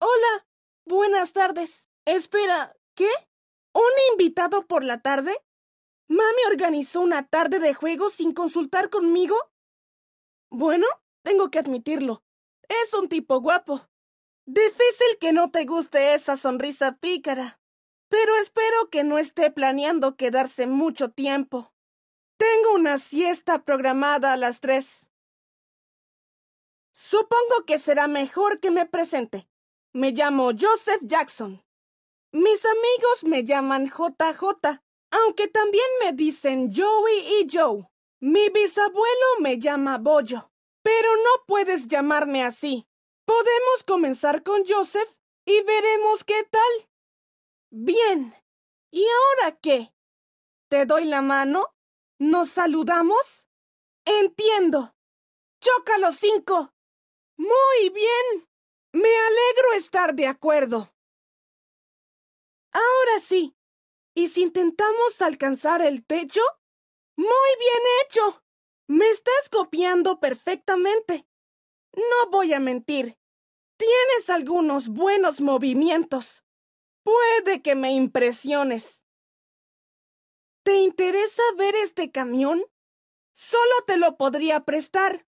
Hola, buenas tardes. Espera, ¿qué? ¿Un invitado por la tarde? ¿Mami organizó una tarde de juego sin consultar conmigo? Bueno, tengo que admitirlo. Es un tipo guapo. Difícil que no te guste esa sonrisa pícara. Pero espero que no esté planeando quedarse mucho tiempo. Tengo una siesta programada a las tres. Supongo que será mejor que me presente. Me llamo Joseph Jackson. Mis amigos me llaman JJ, aunque también me dicen Joey y Joe. Mi bisabuelo me llama Bollo, pero no puedes llamarme así. Podemos comenzar con Joseph y veremos qué tal. Bien. ¿Y ahora qué? ¿Te doy la mano? ¿Nos saludamos? Entiendo. Choca los cinco. Muy bien. Me alegro estar de acuerdo. Ahora sí. ¿Y si intentamos alcanzar el techo? Muy bien hecho. Me estás copiando perfectamente. No voy a mentir. Tienes algunos buenos movimientos. Puede que me impresiones. ¿Te interesa ver este camión? Solo te lo podría prestar.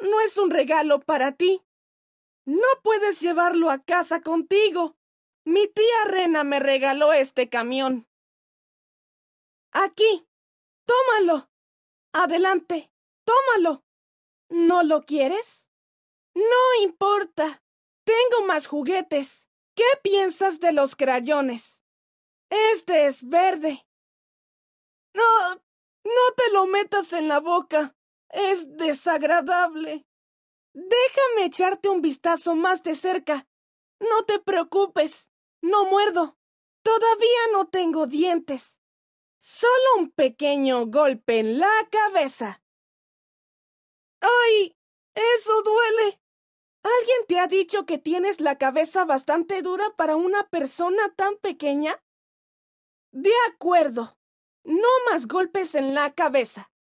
No es un regalo para ti. No puedes llevarlo a casa contigo. Mi tía Rena me regaló este camión. Aquí. Tómalo. Adelante. Tómalo. ¿No lo quieres? No importa. Tengo más juguetes. ¿Qué piensas de los crayones? Este es verde. No, no te lo metas en la boca. Es desagradable. Déjame echarte un vistazo más de cerca. No te preocupes. No muerdo. Todavía no tengo dientes. Solo un pequeño golpe en la cabeza. ¡Ay! Eso duele. ¿Alguien te ha dicho que tienes la cabeza bastante dura para una persona tan pequeña? De acuerdo. No más golpes en la cabeza.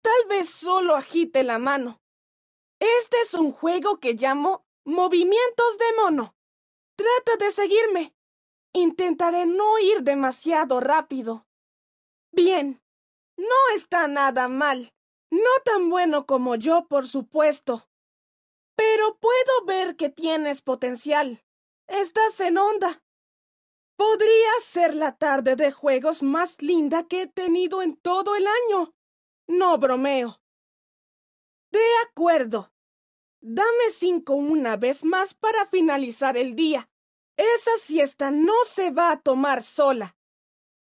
Tal vez solo agite la mano. Este es un juego que llamo movimientos de mono. Trata de seguirme. Intentaré no ir demasiado rápido. Bien. No está nada mal. No tan bueno como yo, por supuesto. Pero puedo ver que tienes potencial. Estás en onda. Podría ser la tarde de juegos más linda que he tenido en todo el año. No bromeo. De acuerdo. Dame cinco una vez más para finalizar el día. Esa siesta no se va a tomar sola.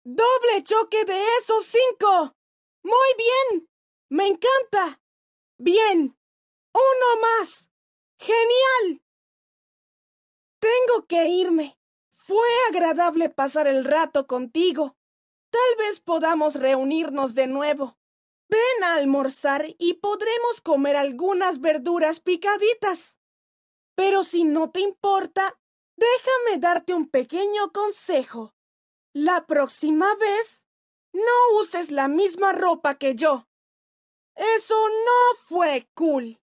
Doble choque de esos cinco. Muy bien. Me encanta. Bien. Uno más. Genial. Tengo que irme agradable pasar el rato contigo. Tal vez podamos reunirnos de nuevo. Ven a almorzar y podremos comer algunas verduras picaditas. Pero si no te importa, déjame darte un pequeño consejo. La próxima vez, no uses la misma ropa que yo. Eso no fue cool.